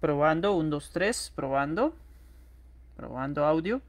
Probando, 1, 2, 3, probando. Probando audio.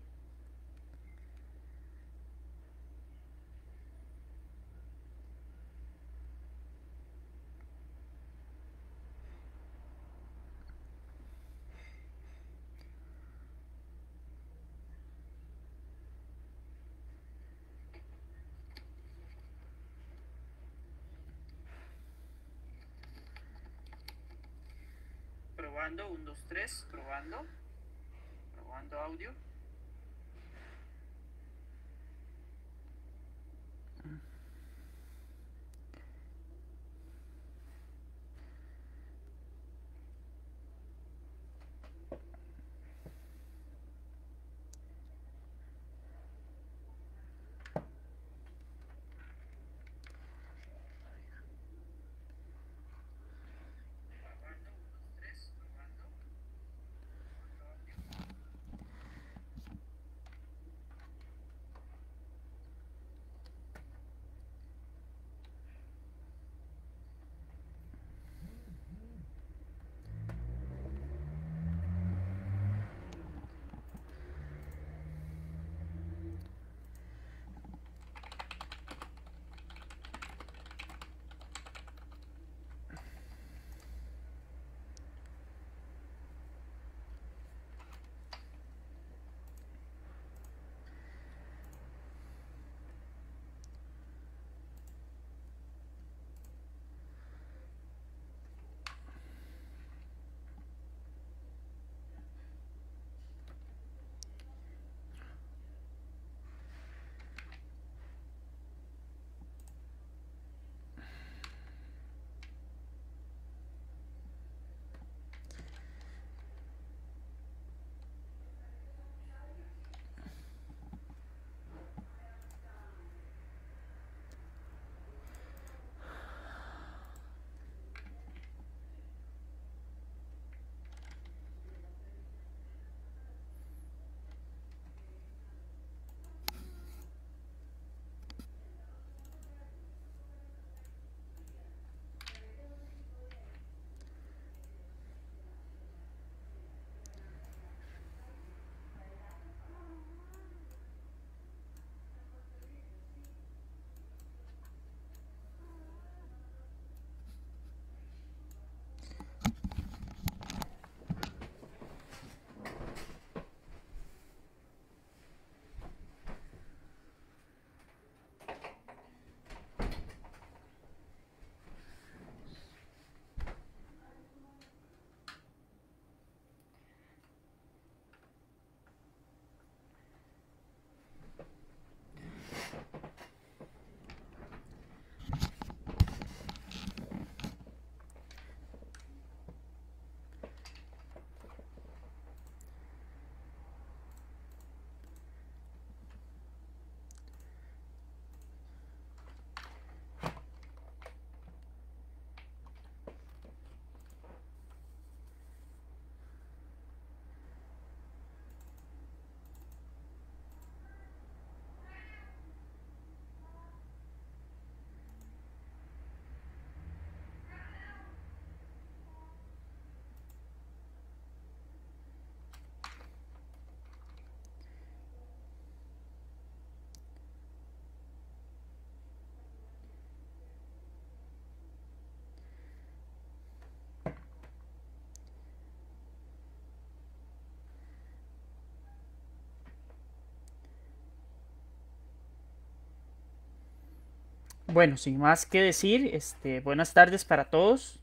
Bueno, sin más que decir, este, buenas tardes para todos.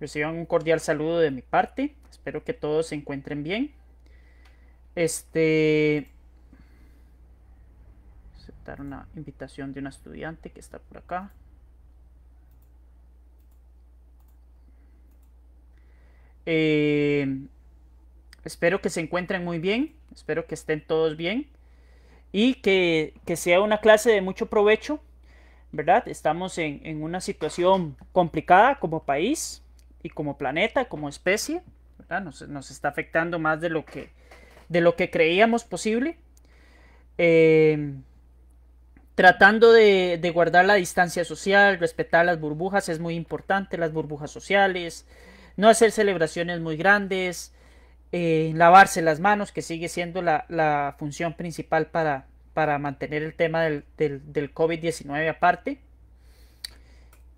Reciban un cordial saludo de mi parte. Espero que todos se encuentren bien. Este. Aceptar una invitación de una estudiante que está por acá. Eh, espero que se encuentren muy bien. Espero que estén todos bien. Y que, que sea una clase de mucho provecho ¿verdad? Estamos en, una situación complicada como país y como planeta, como especie, ¿verdad? Nos, está afectando más de lo que, de lo que creíamos posible. Em, tratando de, guardar la distancia social, respetar las burbujas es muy importante, las burbujas sociales, no hacer celebraciones muy grandes, eh, lavarse las manos, que sigue siendo la función principal para, para mantener el tema del, del, COVID-19 aparte.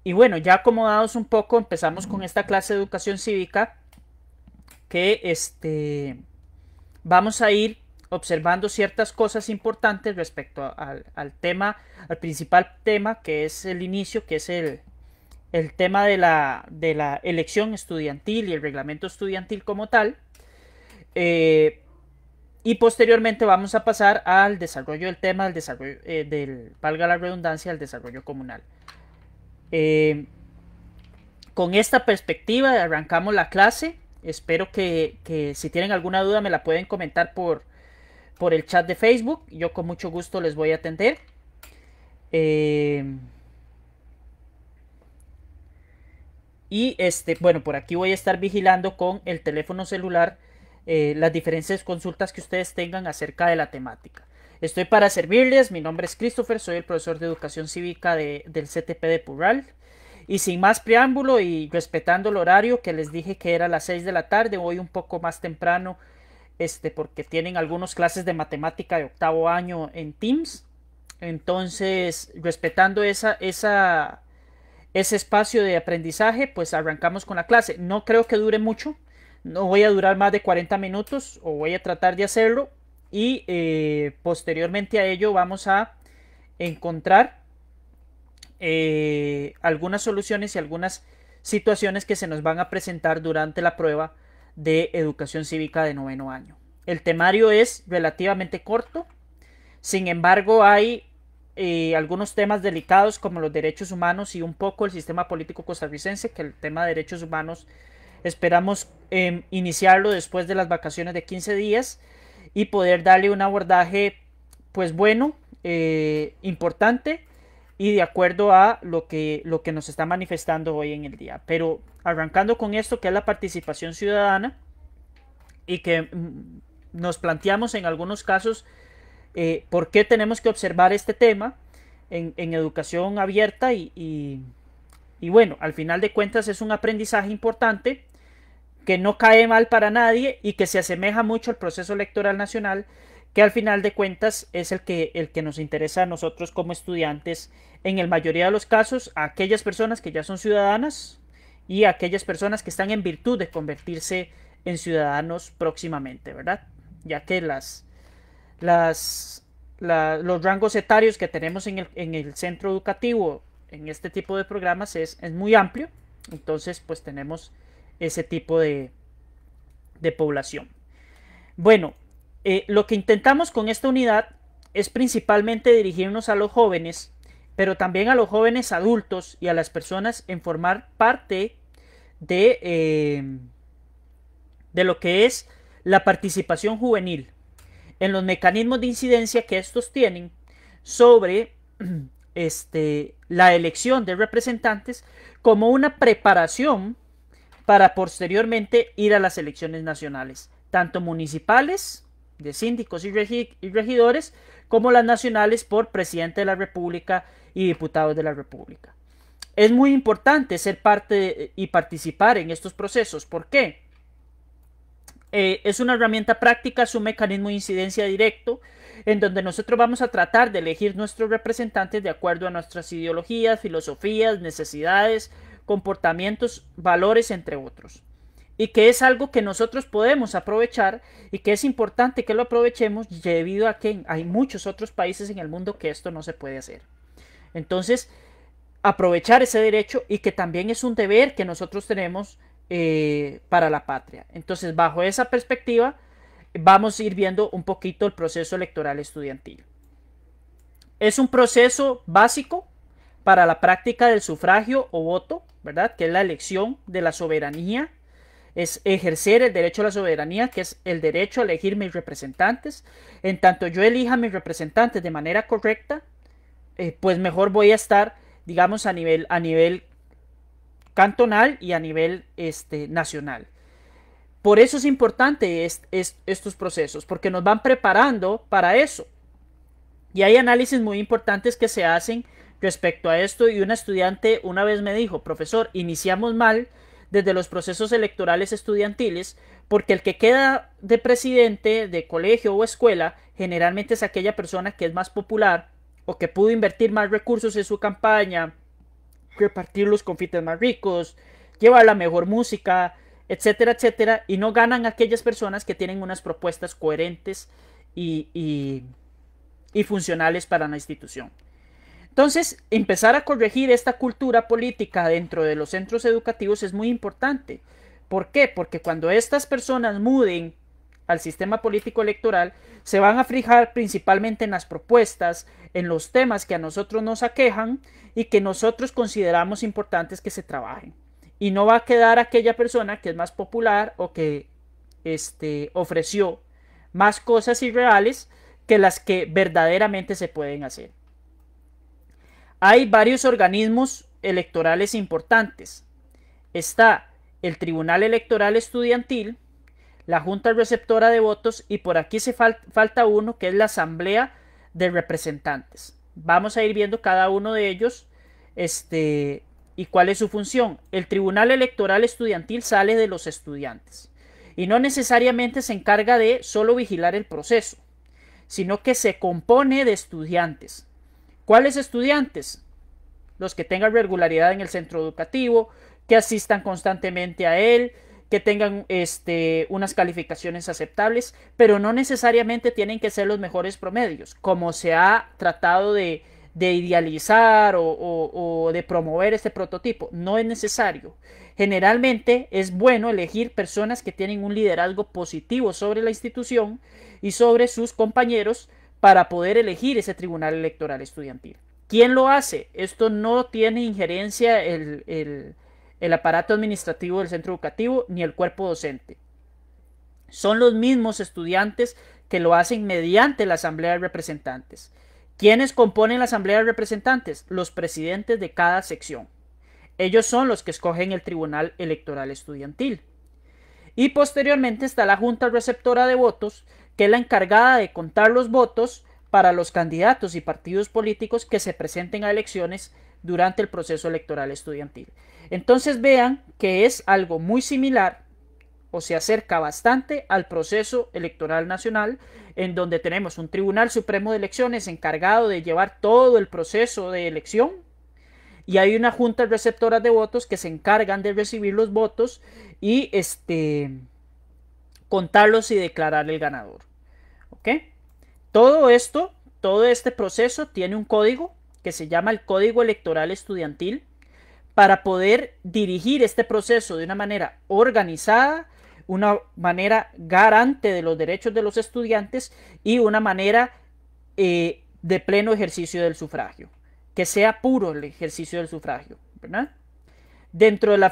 Y bueno, ya acomodados un poco, empezamos con esta clase de educación cívica que este, vamos a ir observando ciertas cosas importantes respecto al, tema, al principal tema que es el inicio, que es el, tema de la, de la, elección estudiantil y el reglamento estudiantil como tal. Eh, y posteriormente vamos a pasar al desarrollo del tema, del desarrollo, eh, del, valga la redundancia, al desarrollo comunal. Eh, con esta perspectiva arrancamos la clase. Espero que, si tienen alguna duda me la pueden comentar por, por el chat de Facebook. Yo con mucho gusto les voy a atender. Eh, y este, bueno, por aquí voy a estar vigilando con el teléfono celular eh, las diferentes consultas que ustedes tengan acerca de la temática. Estoy para servirles, mi nombre es Christopher, soy el profesor de Educación Cívica del CTP de Pural. Y sin más preámbulo y respetando el horario que les dije que era las 6 de la tarde, voy un poco más temprano este, porque tienen algunas clases de matemática de octavo año en Teams. Entonces, respetando esa, esa, ese espacio de aprendizaje, pues arrancamos con la clase. No creo que dure mucho, no voy a durar más de 40 minutos o voy a tratar de hacerlo y eh, posteriormente a ello vamos a encontrar eh, algunas soluciones y algunas situaciones que se nos van a presentar durante la prueba de educación cívica de noveno año. El temario es relativamente corto, sin embargo hay eh, algunos temas delicados como los derechos humanos y un poco el sistema político costarricense, que el tema de derechos humanos Esperamos em, iniciarlo después de las vacaciones de 15 días y poder darle un abordaje pues bueno, eh, importante y de acuerdo a lo que, lo que nos está manifestando hoy en el día. Pero arrancando con esto que es la participación ciudadana y que mm, nos planteamos en algunos casos eh, por qué tenemos que observar este tema en, educación abierta y bueno, al final de cuentas es un aprendizaje importante que no cae mal para nadie y que se asemeja mucho al proceso electoral nacional, que al final de cuentas es el que, el que nos interesa a nosotros como estudiantes, en la mayoría de los casos, a aquellas personas que ya son ciudadanas y aquellas personas que están en virtud de convertirse en ciudadanos próximamente, ¿verdad? Ya que las, las, los rangos etarios que tenemos en el, centro educativo en este tipo de programas es, es muy amplio, entonces pues tenemos ese tipo de, población. Bueno, eh, lo que intentamos con esta unidad es principalmente dirigirnos a los jóvenes, pero también a los jóvenes adultos y a las personas en formar parte de, eh, de lo que es la participación juvenil en los mecanismos de incidencia que estos tienen sobre este, la elección de representantes como una preparación para posteriormente ir a las elecciones nacionales, tanto municipales, de síndicos y, regidores, como las nacionales por presidente de la República y diputados de la República. Es muy importante ser parte y participar en estos procesos. ¿Por qué? Eh, es una herramienta práctica, es un mecanismo de incidencia directo, en donde nosotros vamos a tratar de elegir nuestros representantes de acuerdo a nuestras ideologías, filosofías, necesidades, comportamientos, valores, entre otros. Y que es algo que nosotros podemos aprovechar y que es importante que lo aprovechemos debido a que hay muchos otros países en el mundo que esto no se puede hacer. Entonces, aprovechar ese derecho y que también es un deber que nosotros tenemos eh, para la patria. Entonces, bajo esa perspectiva, vamos a ir viendo un poquito el proceso electoral estudiantil. Es un proceso básico para la práctica del sufragio o voto ¿verdad? Que es la elección de la soberanía, es ejercer el derecho a la soberanía, que es el derecho a elegir mis representantes. En tanto yo elija mis representantes de manera correcta, eh, pues mejor voy a estar, digamos, a nivel, a nivel cantonal y a nivel este, nacional. Por eso es importante estos procesos, porque nos van preparando para eso. Y hay análisis muy importantes que se hacen respecto a esto y una estudiante una vez me dijo, profesor, iniciamos mal desde los procesos electorales estudiantiles porque el que queda de presidente de colegio o escuela generalmente es aquella persona que es más popular o que pudo invertir más recursos en su campaña, repartir los confites más ricos, llevar la mejor música, etcétera, etcétera, y no ganan aquellas personas que tienen unas propuestas coherentes y, y funcionales para la institución. Entonces, empezar a corregir esta cultura política dentro de los centros educativos es muy importante. ¿Por qué? Porque cuando estas personas muden al sistema político electoral, se van a fijar principalmente en las propuestas, en los temas que a nosotros nos aquejan y que nosotros consideramos importantes que se trabajen. Y no va a quedar aquella persona que es más popular o que este, ofreció más cosas irreales que las que verdaderamente se pueden hacer. Hay varios organismos electorales importantes. Está el Tribunal Electoral Estudiantil, la Junta Receptora de Votos y por aquí se falta uno que es la Asamblea de Representantes. Vamos a ir viendo cada uno de ellos este, y cuál es su función. El Tribunal Electoral Estudiantil sale de los estudiantes y no necesariamente se encarga de solo vigilar el proceso, sino que se compone de estudiantes. ¿Cuáles estudiantes? Los que tengan regularidad en el centro educativo, que asistan constantemente a él, que tengan este, unas calificaciones aceptables, pero no necesariamente tienen que ser los mejores promedios, como se ha tratado de, idealizar o, o, de promover este prototipo. No es necesario. Generalmente es bueno elegir personas que tienen un liderazgo positivo sobre la institución y sobre sus compañeros para poder elegir ese tribunal electoral estudiantil. ¿Quién lo hace? Esto no tiene injerencia el, aparato administrativo del centro educativo ni el cuerpo docente. Son los mismos estudiantes que lo hacen mediante la Asamblea de Representantes. ¿Quiénes componen la Asamblea de Representantes? Los presidentes de cada sección. Ellos son los que escogen el Tribunal Electoral Estudiantil. Y posteriormente está la Junta Receptora de Votos, que es la encargada de contar los votos para los candidatos y partidos políticos que se presenten a elecciones durante el proceso electoral estudiantil. Entonces vean que es algo muy similar o se acerca bastante al proceso electoral nacional, en donde tenemos un Tribunal Supremo de Elecciones encargado de llevar todo el proceso de elección y hay una junta receptora de votos que se encargan de recibir los votos y este contarlos y declarar el ganador. Todo esto, todo este proceso tiene un código que se llama el Código Electoral Estudiantil para poder dirigir este proceso de una manera organizada, una manera garante de los derechos de los estudiantes y una manera eh, de pleno ejercicio del sufragio, que sea puro el ejercicio del sufragio, Dentro de la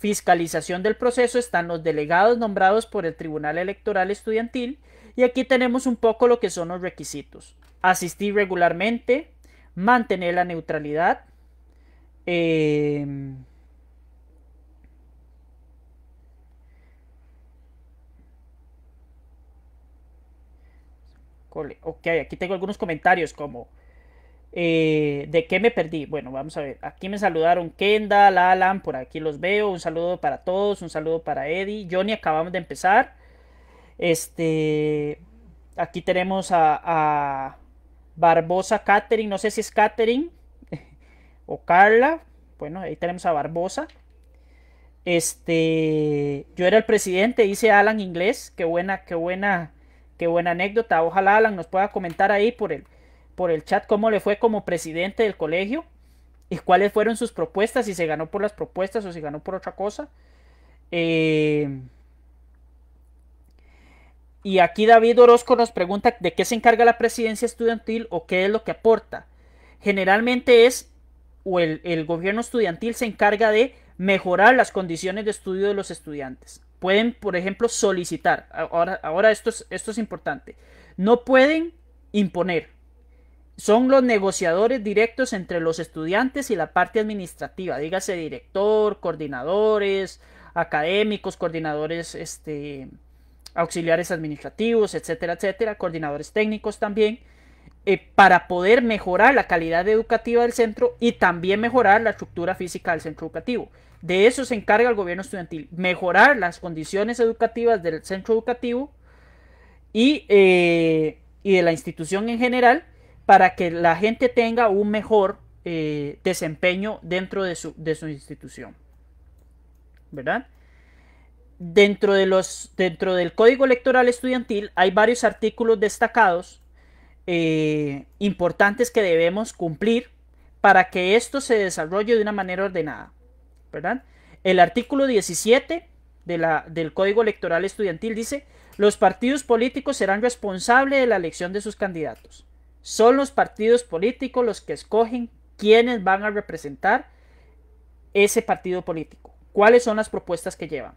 fiscalización del proceso están los delegados nombrados por el Tribunal Electoral Estudiantil y aquí tenemos un poco lo que son los requisitos. Asistir regularmente, mantener la neutralidad, em, Ok, aquí tengo algunos comentarios como eh, ¿De qué me perdí? Bueno, vamos a ver. Aquí me saludaron Kenda, Alan, por aquí los veo. Un saludo para todos, un saludo para Eddie. Johnny, acabamos de empezar. Este, aquí tenemos a, Barbosa Catering, no sé si es Catering o Carla. Bueno, ahí tenemos a Barbosa. Este, yo era el presidente, dice Alan Inglés. Qué buena, qué buena, qué buena anécdota. Ojalá Alan nos pueda comentar ahí por el, por el chat cómo le fue como presidente del colegio y cuáles fueron sus propuestas, si se ganó por las propuestas o si ganó por otra cosa. Eh, y aquí David Orozco nos pregunta de qué se encarga la presidencia estudiantil o qué es lo que aporta. Generalmente es, o el, gobierno estudiantil se encarga de mejorar las condiciones de estudio de los estudiantes. Pueden, por ejemplo, solicitar. Ahora, ahora esto, es, esto es importante. No pueden imponer. Son los negociadores directos entre los estudiantes y la parte administrativa. Dígase director, coordinadores, académicos, coordinadores, este, auxiliares administrativos, etcétera, etcétera, coordinadores técnicos también, eh, para poder mejorar la calidad educativa del centro y también mejorar la estructura física del centro educativo. De eso se encarga el gobierno estudiantil, mejorar las condiciones educativas del centro educativo y, eh, de la institución en general para que la gente tenga un mejor eh, desempeño dentro de su, de su institución. ¿Verdad? dentro, del Código Electoral Estudiantil hay varios artículos destacados eh, importantes que debemos cumplir para que esto se desarrolle de una manera ordenada. El artículo 17 del Código Electoral Estudiantil dice, los partidos políticos serán responsables de la elección de sus candidatos. Son los partidos políticos los que escogen quiénes van a representar ese partido político, cuáles son las propuestas que llevan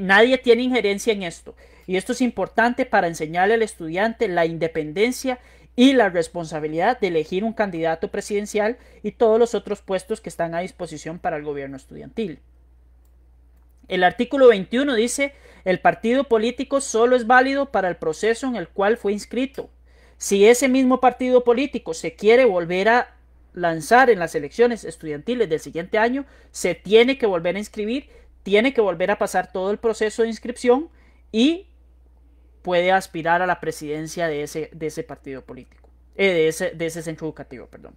nadie tiene injerencia en esto. Y esto es importante para enseñarle al estudiante la independencia y la responsabilidad de elegir un candidato presidencial y todos los otros puestos que están a disposición para el gobierno estudiantil. El artículo 21 dice, el partido político solo es válido para el proceso en el cual fue inscrito. Si ese mismo partido político se quiere volver a lanzar en las elecciones estudiantiles del siguiente año, se tiene que volver a inscribir tiene que volver a pasar todo el proceso de inscripción y puede aspirar a la presidencia de ese, de ese partido político, eh, de, ese, de ese centro educativo, perdón.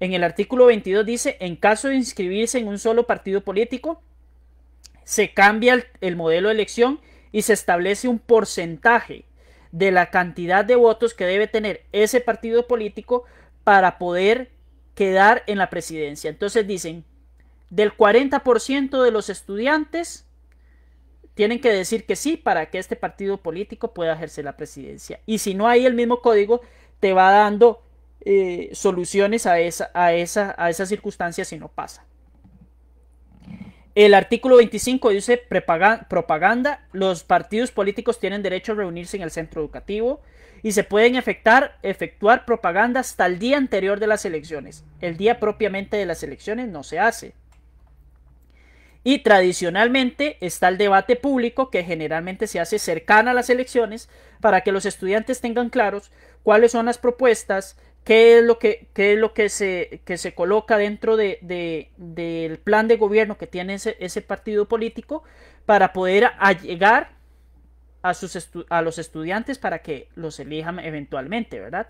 En el artículo 22 dice, en caso de inscribirse en un solo partido político, se cambia el modelo de elección y se establece un porcentaje de la cantidad de votos que debe tener ese partido político para poder quedar en la presidencia. Entonces dicen, del 40% de los estudiantes tienen que decir que sí para que este partido político pueda ejercer la presidencia. Y si no hay el mismo código, te va dando eh, soluciones a esa, a, esa, a circunstancia si no pasa. El artículo 25 dice propaganda. Los partidos políticos tienen derecho a reunirse en el centro educativo y se pueden efectuar propaganda hasta el día anterior de las elecciones. El día propiamente de las elecciones no se hace. Y tradicionalmente está el debate público que generalmente se hace cercana a las elecciones para que los estudiantes tengan claros cuáles son las propuestas, qué es lo que, es lo que, se, se coloca dentro de, del plan de gobierno que tiene ese, partido político para poder llegar a, sus a los estudiantes para que los elijan eventualmente, ¿verdad?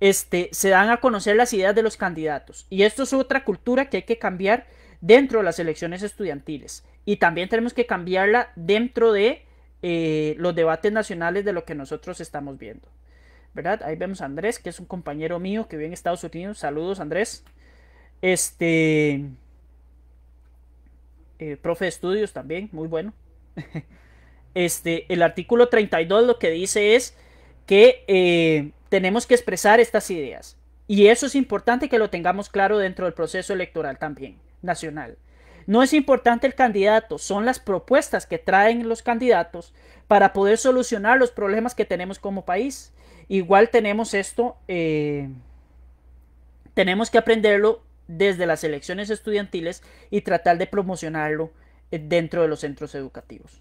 Este, se dan a conocer las ideas de los candidatos. Y esto es otra cultura que hay que cambiar dentro de las elecciones estudiantiles. Y también tenemos que cambiarla dentro de eh, los debates nacionales de lo que nosotros estamos viendo. ¿Verdad? Ahí vemos a Andrés, que es un compañero mío que vive en Estados Unidos. Saludos, Andrés. Este. Eh, profe de estudios también, muy bueno. Este, el artículo 32 lo que dice es que eh, tenemos que expresar estas ideas. Y eso es importante que lo tengamos claro dentro del proceso electoral también nacional. No es importante el candidato, son las propuestas que traen los candidatos para poder solucionar los problemas que tenemos como país. Igual tenemos esto, eh, tenemos que aprenderlo desde las elecciones estudiantiles y tratar de promocionarlo eh, dentro de los centros educativos.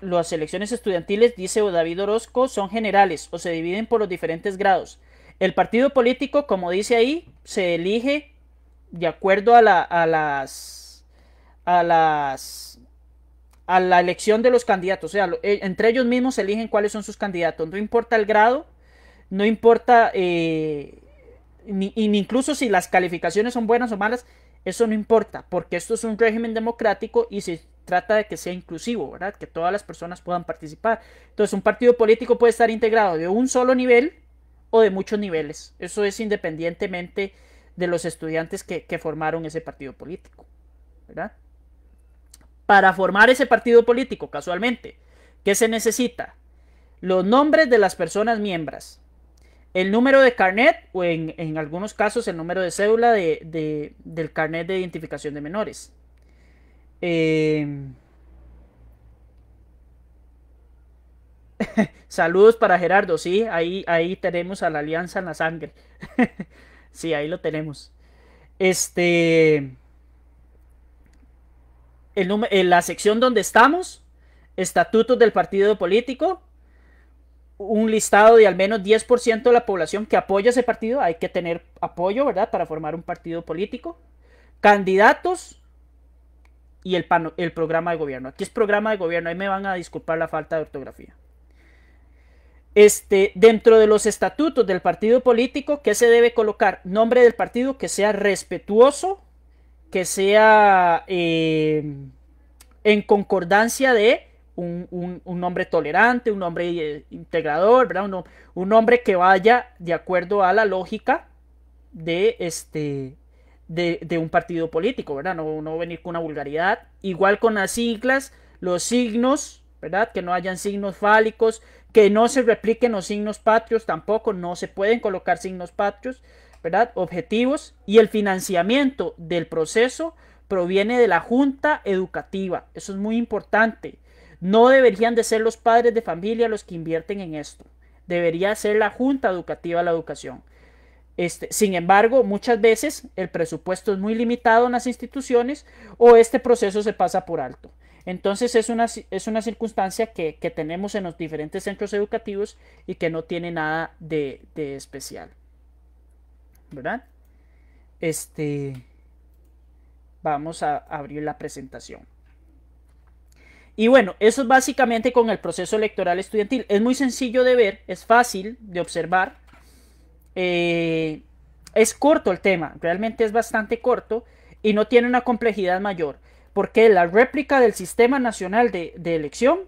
las elecciones estudiantiles, dice David Orozco, son generales o se dividen por los diferentes grados. El partido político, como dice ahí, se elige de acuerdo a, la, a las a las a la elección de los candidatos, o sea, eh, entre ellos mismos se eligen cuáles son sus candidatos, no importa el grado, no importa eh, ni, incluso si las calificaciones son buenas o malas, eso no importa, porque esto es un régimen democrático y si trata de que sea inclusivo, ¿verdad? Que todas las personas puedan participar. Entonces, un partido político puede estar integrado de un solo nivel o de muchos niveles. Eso es independientemente de los estudiantes que, formaron ese partido político, ¿verdad? Para formar ese partido político, casualmente, ¿qué se necesita? Los nombres de las personas miembros, el número de carnet o en, algunos casos el número de cédula del carnet de identificación de menores Em, saludos para Gerardo, sí, ahí, ahí tenemos a la alianza en la sangre. sí, ahí lo tenemos. Este. El en la sección donde estamos, estatutos del partido político, un listado de al menos 10% de la población que apoya ese partido, hay que tener apoyo, ¿verdad? Para formar un partido político. Candidatos, y el, el programa de gobierno. Aquí es programa de gobierno, ahí me van a disculpar la falta de ortografía. Este, dentro de los estatutos del partido político, ¿qué se debe colocar? Nombre del partido que sea respetuoso, que sea eh, en concordancia de un, un, nombre tolerante, un nombre eh, integrador, ¿verdad? Un, un, nombre que vaya de acuerdo a la lógica de este de, un partido político, ¿verdad? No, no venir con una vulgaridad. Igual con las siglas, los signos, ¿verdad? Que no hayan signos fálicos, que no se repliquen los signos patrios tampoco, no se pueden colocar signos patrios, ¿verdad? Objetivos y el financiamiento del proceso proviene de la junta educativa, eso es muy importante. No deberían de ser los padres de familia los que invierten en esto, debería ser la junta educativa la educación. Este, sin embargo, muchas veces el presupuesto es muy limitado en las instituciones o este proceso se pasa por alto. Entonces es una, es una circunstancia que, tenemos en los diferentes centros educativos y que no tiene nada de, especial. ¿Verdad? Este, vamos a abrir la presentación. Y bueno, eso es básicamente con el proceso electoral estudiantil. Es muy sencillo de ver, es fácil de observar. Eh, es corto el tema, realmente es bastante corto y no tiene una complejidad mayor, porque la réplica del Sistema Nacional de, Elección,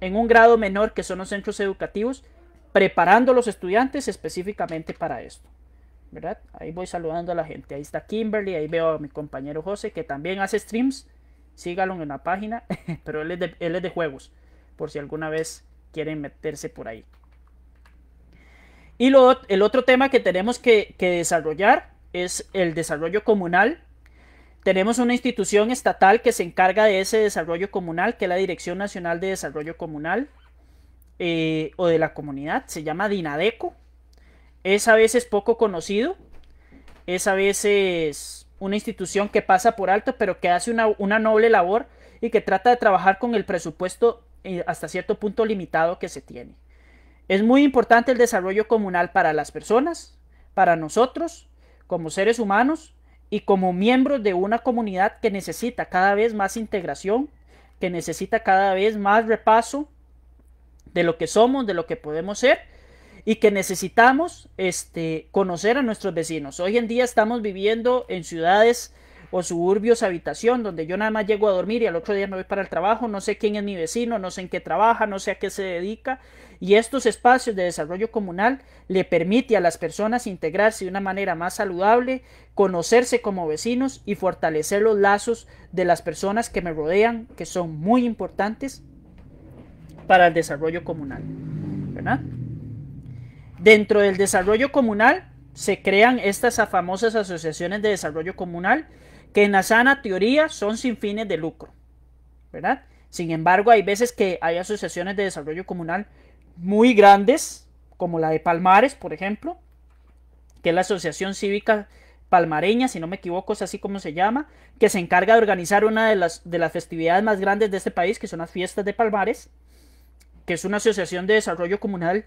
en un grado menor que son los centros educativos, preparando a los estudiantes específicamente para esto. ¿verdad? Ahí voy saludando a la gente. Ahí está Kimberly, ahí veo a mi compañero José, que también hace streams. Sígalo en la página, pero él él es de juegos, por si alguna vez quieren meterse por ahí. Y el otro tema que tenemos que, desarrollar es el desarrollo comunal. Tenemos una institución estatal que se encarga de ese desarrollo comunal, que es la Dirección Nacional de Desarrollo Comunal eh, o de la comunidad, se llama DINADECO. Es a veces poco conocido, es a veces una institución que pasa por alto, pero que hace una, noble labor y que trata de trabajar con el presupuesto eh, hasta cierto punto limitado que se tiene. Es muy importante el desarrollo comunal para las personas, para nosotros, como seres humanos y como miembros de una comunidad que necesita cada vez más integración, que necesita cada vez más repaso de lo que somos, de lo que podemos ser y que necesitamos este, conocer a nuestros vecinos. Hoy en día estamos viviendo en ciudades o suburbios habitación, donde yo nada más llego a dormir y al otro día me voy para el trabajo, no sé quién es mi vecino, no sé en qué trabaja, no sé a qué se dedica. Y estos espacios de desarrollo comunal le permite a las personas integrarse de una manera más saludable, conocerse como vecinos y fortalecer los lazos de las personas que me rodean, que son muy importantes para el desarrollo comunal. ¿verdad? Dentro del desarrollo comunal se crean estas famosas asociaciones de desarrollo comunal que en la sana teoría son sin fines de lucro, ¿verdad? Sin embargo, hay veces que hay asociaciones de desarrollo comunal muy grandes, como la de Palmares, por ejemplo, que es la Asociación Cívica Palmareña, si no me equivoco, es así como se llama, que se encarga de organizar una de las, de las festividades más grandes de este país, que son las fiestas de Palmares, que es una asociación de desarrollo comunal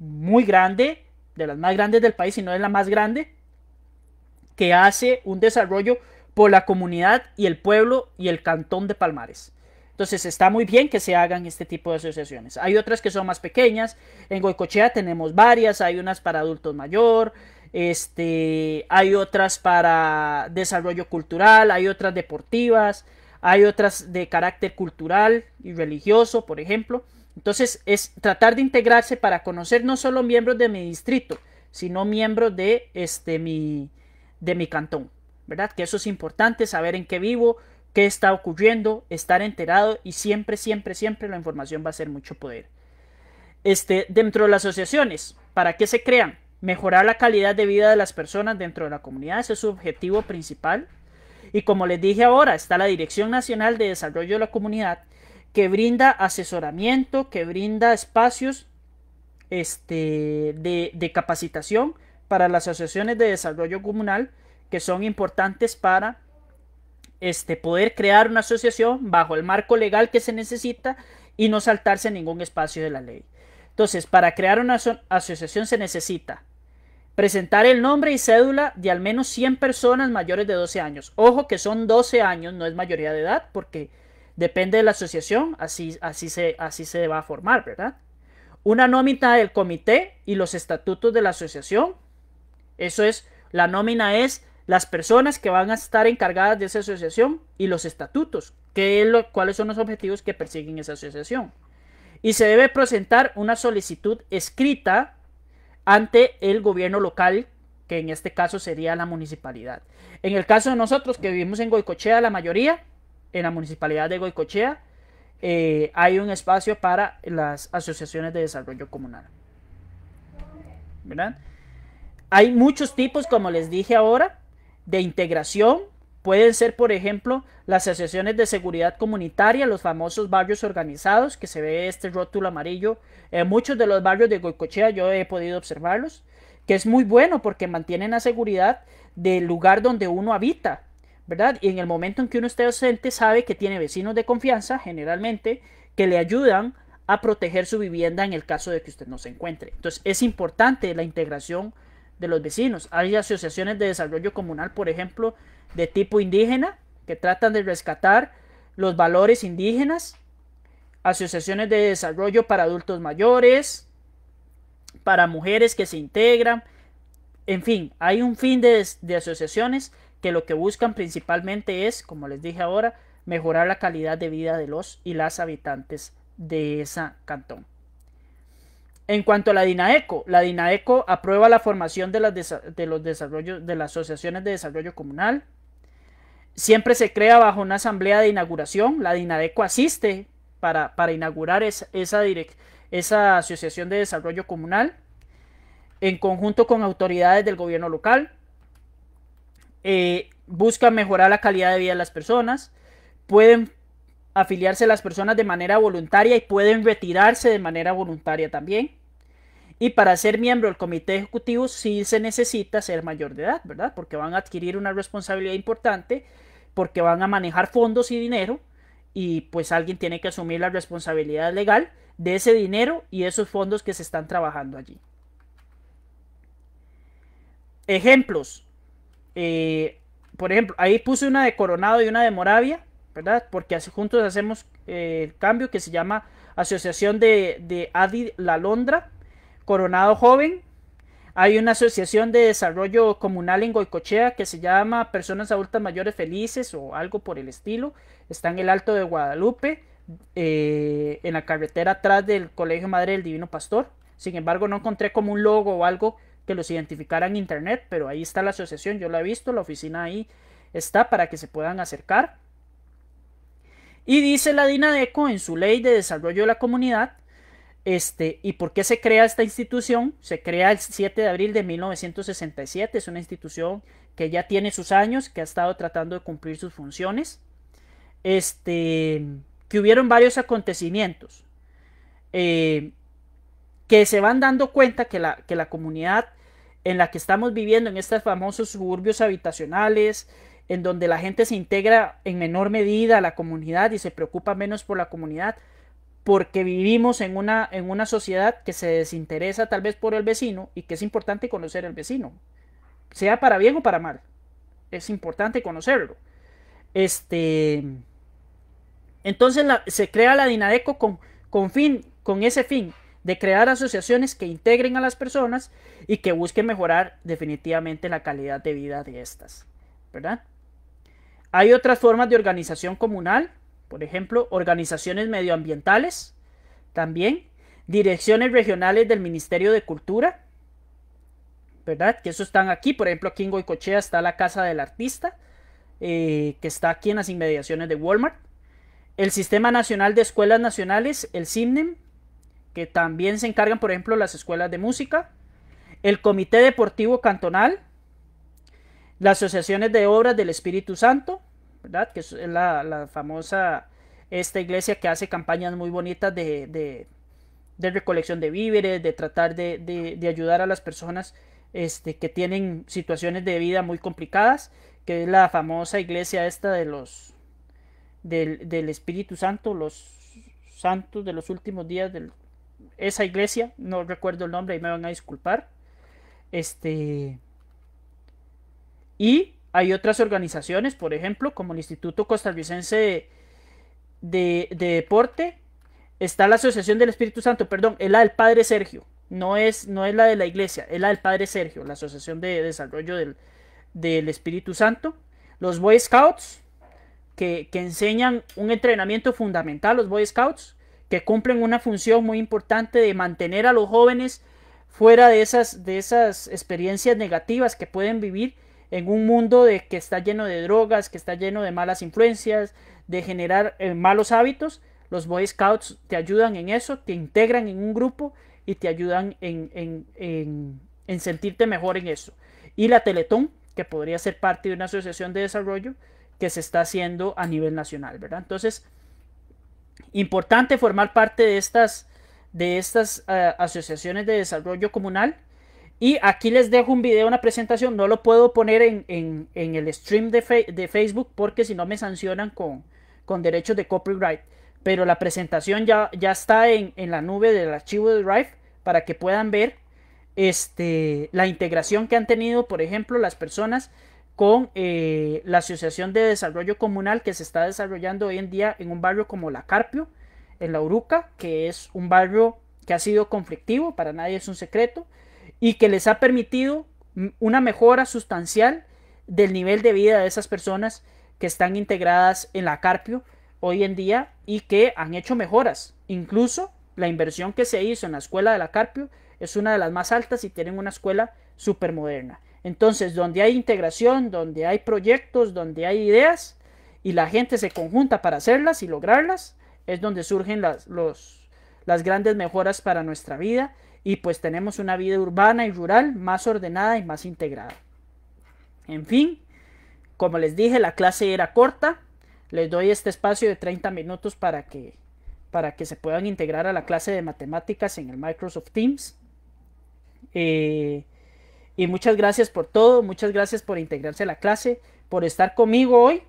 muy grande, de las más grandes del país, si no es la más grande, que hace un desarrollo por la comunidad y el pueblo y el cantón de Palmares. Entonces está muy bien que se hagan este tipo de asociaciones. Hay otras que son más pequeñas. En Goicochea tenemos varias. Hay unas para adultos mayor. Este, hay otras para desarrollo cultural. Hay otras deportivas. Hay otras de carácter cultural y religioso, por ejemplo. Entonces es tratar de integrarse para conocer no solo miembros de mi distrito, sino miembros de este, mi, de mi cantón, ¿verdad? Que eso es importante, saber en qué vivo, qué está ocurriendo, estar enterado y siempre, siempre, siempre la información va a ser mucho poder. Este, dentro de las asociaciones, ¿para qué se crean? Mejorar la calidad de vida de las personas dentro de la comunidad, ese es su objetivo principal. Y como les dije ahora, está la Dirección Nacional de Desarrollo de la Comunidad, que brinda asesoramiento, que brinda espacios este, de, de, capacitación para las asociaciones de desarrollo comunal que son importantes para este, poder crear una asociación bajo el marco legal que se necesita y no saltarse ningún espacio de la ley. Entonces, para crear una asociación se necesita presentar el nombre y cédula de al menos 100 personas mayores de 12 años. Ojo que son 12 años, no es mayoría de edad, porque depende de la asociación, así, así, se, así se va a formar, ¿verdad? Una nómina del comité y los estatutos de la asociación eso es, la nómina es las personas que van a estar encargadas de esa asociación y los estatutos, cuáles son los objetivos que persiguen esa asociación. Y se debe presentar una solicitud escrita ante el gobierno local, que en este caso sería la municipalidad. En el caso de nosotros que vivimos en Goicochea, la mayoría, en la municipalidad de Goicochea, eh, hay un espacio para las asociaciones de desarrollo comunal. ¿Verdad? Hay muchos tipos, como les dije ahora, de integración. Pueden ser, por ejemplo, las asociaciones de seguridad comunitaria, los famosos barrios organizados, que se ve este rótulo amarillo en muchos de los barrios de Goicochea, yo he podido observarlos, que es muy bueno porque mantienen la seguridad del lugar donde uno habita, ¿verdad? Y en el momento en que uno esté ausente, sabe que tiene vecinos de confianza, generalmente, que le ayudan a proteger su vivienda en el caso de que usted no se encuentre. Entonces, es importante la integración de los vecinos. Hay asociaciones de desarrollo comunal, por ejemplo, de tipo indígena, que tratan de rescatar los valores indígenas, asociaciones de desarrollo para adultos mayores, para mujeres que se integran, en fin, hay un fin de, de asociaciones que lo que buscan principalmente es, como les dije ahora, mejorar la calidad de vida de los y las habitantes de esa cantón. En cuanto a la DINAECO, la DINAECO aprueba la formación de, las de los desarrollos de las asociaciones de desarrollo comunal. Siempre se crea bajo una asamblea de inauguración. La DINAECO asiste para, inaugurar esa, esa asociación de desarrollo comunal en conjunto con autoridades del gobierno local. Eh, busca mejorar la calidad de vida de las personas. Pueden afiliarse las personas de manera voluntaria y pueden retirarse de manera voluntaria también. Y para ser miembro del comité ejecutivo sí se necesita ser mayor de edad, ¿verdad? Porque van a adquirir una responsabilidad importante, porque van a manejar fondos y dinero, y pues alguien tiene que asumir la responsabilidad legal de ese dinero y esos fondos que se están trabajando allí. Ejemplos. Eh, por ejemplo, ahí puse una de Coronado y una de Moravia. Porque juntos hacemos eh, el cambio que se llama Asociación de, de Adi La Londra, Coronado Joven. Hay una asociación de desarrollo comunal en Goicochea que se llama Personas Adultas Mayores Felices o algo por el estilo. Está en el Alto de Guadalupe, eh, en la carretera atrás del Colegio Madre del Divino Pastor. Sin embargo, no encontré como un logo o algo que los identificara en internet, pero ahí está la asociación, yo la he visto, la oficina ahí está para que se puedan acercar. Y dice la DINADECO en su ley de desarrollo de la comunidad, este, ¿y por qué se crea esta institución? Se crea el 7 de abril de 1967, es una institución que ya tiene sus años, que ha estado tratando de cumplir sus funciones, este, que hubieron varios acontecimientos, eh, que se van dando cuenta que la, que la comunidad en la que estamos viviendo, en estos famosos suburbios habitacionales, en donde la gente se integra en menor medida a la comunidad y se preocupa menos por la comunidad, porque vivimos en una, en una sociedad que se desinteresa tal vez por el vecino y que es importante conocer al vecino, sea para bien o para mal, es importante conocerlo. Este, entonces se crea la Dinadeco con, con, fin, con ese fin de crear asociaciones que integren a las personas y que busquen mejorar definitivamente la calidad de vida de estas, ¿verdad? Hay otras formas de organización comunal, por ejemplo, organizaciones medioambientales, también direcciones regionales del Ministerio de Cultura, ¿verdad? Que eso están aquí, por ejemplo, aquí en Goicochea está la Casa del Artista, eh, que está aquí en las inmediaciones de Walmart. El Sistema Nacional de Escuelas Nacionales, el CIMNEM, que también se encargan, por ejemplo, las escuelas de música. El Comité Deportivo Cantonal, las asociaciones de obras del Espíritu Santo, que es la, famosa, esta iglesia que hace campañas muy bonitas de, recolección de víveres, de tratar de, ayudar a las personas este, que tienen situaciones de vida muy complicadas, que es la famosa iglesia esta de los, del, del Espíritu Santo, los santos de los últimos días de esa iglesia, no recuerdo el nombre y me van a disculpar. Este. Y hay otras organizaciones, por ejemplo, como el Instituto Costarricense de, de, Deporte, está la Asociación del Espíritu Santo, perdón, es la del Padre Sergio, no es, no es la de la Iglesia, es la del Padre Sergio, la Asociación de Desarrollo del, Espíritu Santo. Los Boy Scouts, que, enseñan un entrenamiento fundamental, los Boy Scouts, que cumplen una función muy importante de mantener a los jóvenes fuera de esas, de esas experiencias negativas que pueden vivir en un mundo de que está lleno de drogas, que está lleno de malas influencias, de generar eh, malos hábitos, los Boy Scouts te ayudan en eso, te integran en un grupo y te ayudan en, en, en, sentirte mejor en eso. Y la Teletón, que podría ser parte de una asociación de desarrollo que se está haciendo a nivel nacional, ¿verdad? Entonces, importante formar parte de estas, de estas eh, asociaciones de desarrollo comunal y aquí les dejo un video, una presentación. No lo puedo poner en, el stream de, Facebook porque si no me sancionan con, con derechos de copyright. Pero la presentación ya, ya está en, la nube del archivo de Drive para que puedan ver este, la integración que han tenido, por ejemplo, las personas con eh, la Asociación de Desarrollo Comunal que se está desarrollando hoy en día en un barrio como La Carpio, en La Uruca, que es un barrio que ha sido conflictivo, para nadie es un secreto y que les ha permitido una mejora sustancial del nivel de vida de esas personas que están integradas en la Carpio hoy en día y que han hecho mejoras. Incluso la inversión que se hizo en la escuela de la Carpio es una de las más altas y tienen una escuela moderna. Entonces, donde hay integración, donde hay proyectos, donde hay ideas y la gente se conjunta para hacerlas y lograrlas, es donde surgen las, las grandes mejoras para nuestra vida y pues tenemos una vida urbana y rural más ordenada y más integrada. En fin, como les dije, la clase era corta. Les doy este espacio de 30 minutos para que, para que se puedan integrar a la clase de matemáticas en el Microsoft Teams. Eh, y muchas gracias por todo, muchas gracias por integrarse a la clase, por estar conmigo hoy.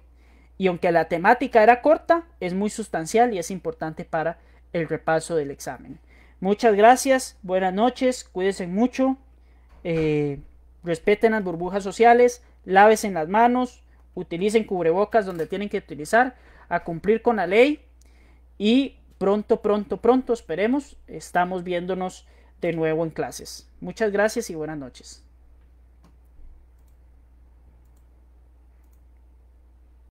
Y aunque la temática era corta, es muy sustancial y es importante para el repaso del examen. Muchas gracias, buenas noches, cuídense mucho, eh, respeten las burbujas sociales, lávense las manos, utilicen cubrebocas donde tienen que utilizar, a cumplir con la ley y pronto, pronto, pronto, esperemos, estamos viéndonos de nuevo en clases. Muchas gracias y buenas noches.